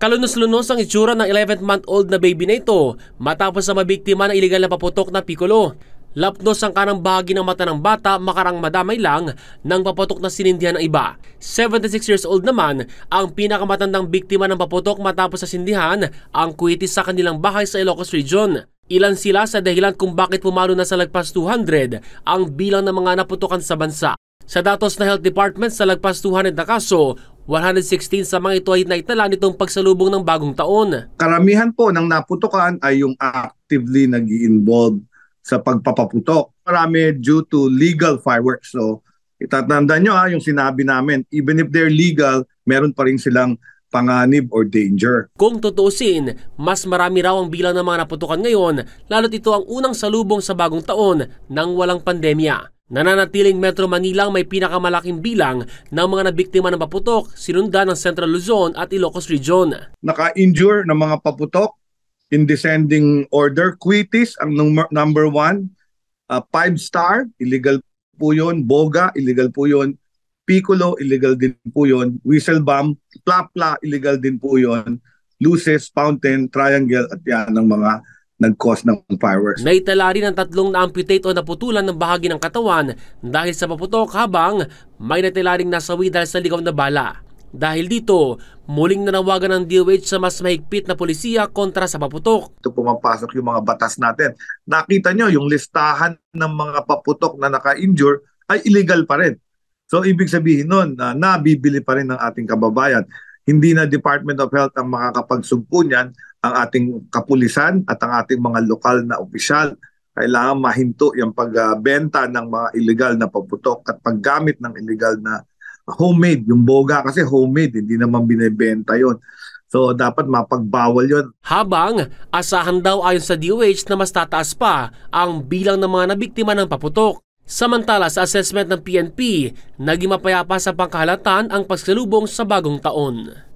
Kalunos-lunos ang itsura ng 11-month-old na baby na ito matapos sa mabiktima ng iligal na paputok na pikulo. Lapnos ang kanang bahagi ng mata ng bata makarang madamay lang ng paputok na sinindihan ng iba. 76 years old naman ang pinakamatandang biktima ng paputok matapos sa sindihan ang kuitis sa kanilang bahay sa Ilocos Region. Ilan sila sa dahilan kung bakit pumalo na sa lagpas 200 ang bilang ng mga naputukan sa bansa. Sa datos ng Health Department sa lagpas 200 na kaso, 116 sa mga ito ay naitala nitong pagsalubong ng bagong taon. Karamihan po ng naputukan ay yung actively nag involve sa pagpapaputok. Marami due to legal fireworks. So itatanda nyo ha, ah, yung sinabi namin, even if they're legal, meron pa rin silang panganib or danger. Kung tutuusin, mas marami raw ang bilang ng mga naputukan ngayon, lalo't ito ang unang salubong sa bagong taon nang walang pandemya. Nananatiling Metro Manila ang may pinakamalaking bilang ng mga nabiktima ng paputok, sinundan ng Central Luzon at Ilocos Region. Naka-injure ng mga paputok in descending order. Quitis ang number one. Uh, five star, illegal po yun. Boga, illegal po yun. Piccolo, illegal din po yun. bomb, Plapla, illegal din po yun. Luces, Fountain, Triangle at yan ng mga nag-cause ng fireworks. Naitala rin ang tatlong na-amputate o naputulan ng bahagi ng katawan dahil sa paputok habang may natila rin nasawi dahil sa ligaw na bala. Dahil dito, muling nanawagan ng DOH sa mas mahigpit na polisiya kontra sa paputok. Ito pumapasok yung mga batas natin. Nakita nyo, yung listahan ng mga paputok na naka-injure ay illegal pa rin. So ibig sabihin nun, uh, nabibili pa rin ng ating kababayan hindi na Department of Health ang makakapagsugpo niyan, ang ating kapulisan at ang ating mga lokal na opisyal kailangan mahinto yung pagbenta ng mga illegal na paputok at paggamit ng illegal na homemade, yung boga kasi homemade, hindi naman binebenta yon. So dapat mapagbawal yon. Habang asahan daw ayon sa DOH na mas tataas pa ang bilang ng mga nabiktima ng paputok. Samantala sa assessment ng PNP, naging mapayapa sa pangkahalatan ang pagsalubong sa bagong taon.